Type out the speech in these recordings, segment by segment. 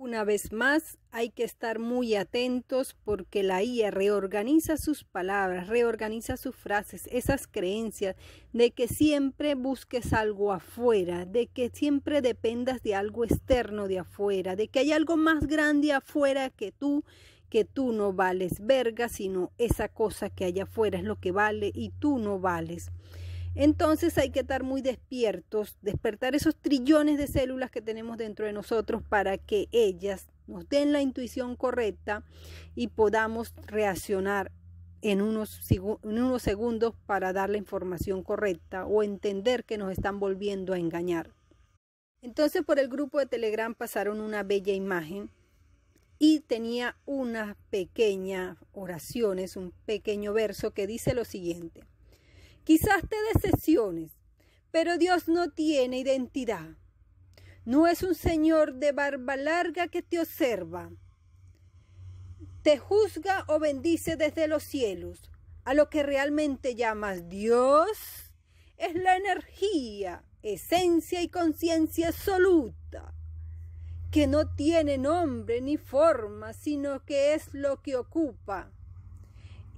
Una vez más, hay que estar muy atentos porque la IA reorganiza sus palabras, reorganiza sus frases, esas creencias de que siempre busques algo afuera, de que siempre dependas de algo externo de afuera, de que hay algo más grande afuera que tú, que tú no vales verga, sino esa cosa que hay afuera es lo que vale y tú no vales. Entonces hay que estar muy despiertos, despertar esos trillones de células que tenemos dentro de nosotros para que ellas nos den la intuición correcta y podamos reaccionar en unos, segundos para dar la información correcta o entender que nos están volviendo a engañar. Entonces por el grupo de Telegram pasaron una bella imagen y tenía unas pequeñas oraciones, un pequeño verso que dice lo siguiente. Quizás te decepciones, pero Dios no tiene identidad. No es un Señor de barba larga que te observa, te juzga o bendice desde los cielos. A lo que realmente llamas Dios es la energía, esencia y conciencia absoluta, que no tiene nombre ni forma, sino que es lo que ocupa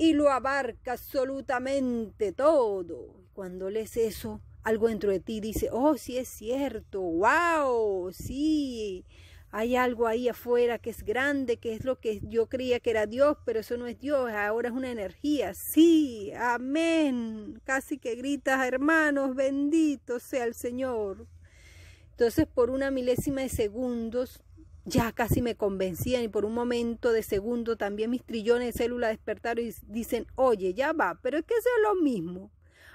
y lo abarca absolutamente todo. Cuando lees eso, algo dentro de ti dice, oh, sí es cierto, wow, sí, hay algo ahí afuera que es grande, que es lo que yo creía que era Dios, pero eso no es Dios, ahora es una energía, sí, amén, casi que gritas, hermanos, bendito sea el Señor. Entonces, por una milésima de segundos, ya casi me convencían y por un momento de segundo también mis trillones de células despertaron y dicen, oye, ya va, pero es que eso es lo mismo.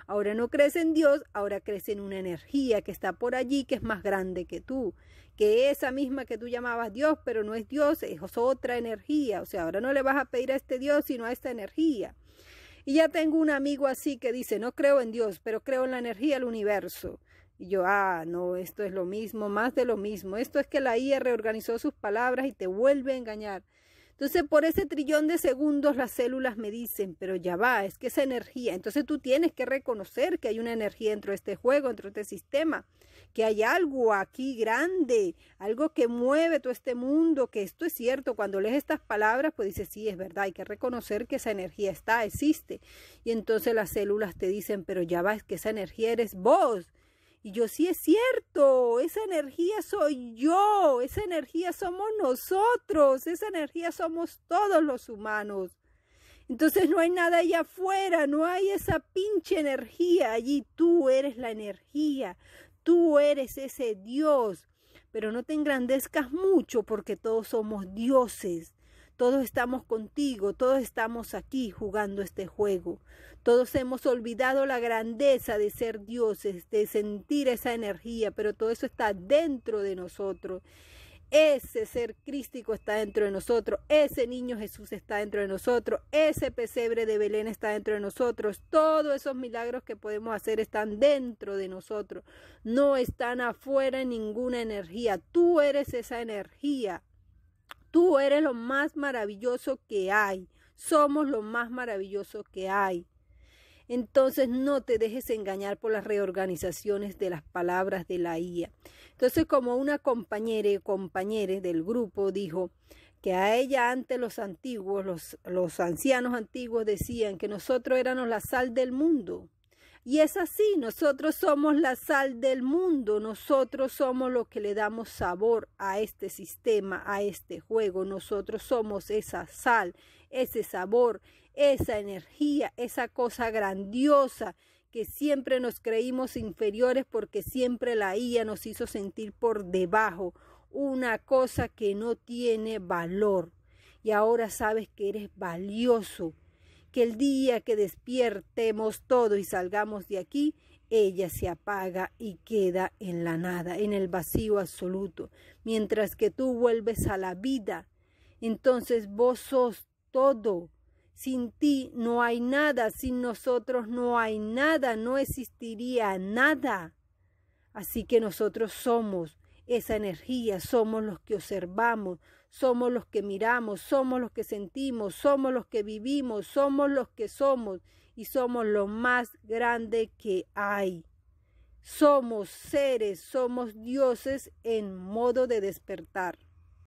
Ahora no crees en Dios, ahora crees en una energía que está por allí, que es más grande que tú, que esa misma que tú llamabas Dios, pero no es Dios, es otra energía. O sea, ahora no le vas a pedir a este Dios, sino a esta energía. Y ya tengo un amigo así que dice, no creo en Dios, pero creo en la energía del universo. Y yo, ah, no, esto es lo mismo, más de lo mismo. Esto es que la IA reorganizó sus palabras y te vuelve a engañar. Entonces, por ese trillón de segundos las células me dicen, pero ya va, es que esa energía. Entonces tú tienes que reconocer que hay una energía dentro de este juego, dentro de este sistema, que hay algo aquí grande, algo que mueve todo este mundo, que esto es cierto. Cuando lees estas palabras, pues dices, sí, es verdad, hay que reconocer que esa energía está, existe. Y entonces las células te dicen, pero ya va, es que esa energía eres vos y yo, sí es cierto, esa energía soy yo, esa energía somos nosotros, esa energía somos todos los humanos. Entonces no hay nada allá afuera, no hay esa pinche energía allí, tú eres la energía, tú eres ese Dios. Pero no te engrandezcas mucho porque todos somos dioses, todos estamos contigo, todos estamos aquí jugando este juego. Todos hemos olvidado la grandeza de ser dioses, de sentir esa energía, pero todo eso está dentro de nosotros. Ese ser crístico está dentro de nosotros, ese niño Jesús está dentro de nosotros, ese pesebre de Belén está dentro de nosotros, todos esos milagros que podemos hacer están dentro de nosotros, no están afuera en ninguna energía, tú eres esa energía Tú eres lo más maravilloso que hay. Somos lo más maravilloso que hay. Entonces no te dejes engañar por las reorganizaciones de las palabras de la IA. Entonces como una compañera y del grupo dijo que a ella antes los antiguos, los ancianos antiguos decían que nosotros éramos la sal del mundo y es así, nosotros somos la sal del mundo, nosotros somos los que le damos sabor a este sistema, a este juego, nosotros somos esa sal, ese sabor, esa energía, esa cosa grandiosa que siempre nos creímos inferiores porque siempre la IA nos hizo sentir por debajo, una cosa que no tiene valor. Y ahora sabes que eres valioso, que el día que despiertemos todo y salgamos de aquí, ella se apaga y queda en la nada, en el vacío absoluto, mientras que tú vuelves a la vida. Entonces vos sos todo. Sin ti no hay nada, sin nosotros no hay nada, no existiría nada. Así que nosotros somos esa energía, somos los que observamos, somos los que miramos, somos los que sentimos, somos los que vivimos, somos los que somos y somos lo más grande que hay. Somos seres, somos dioses en modo de despertar.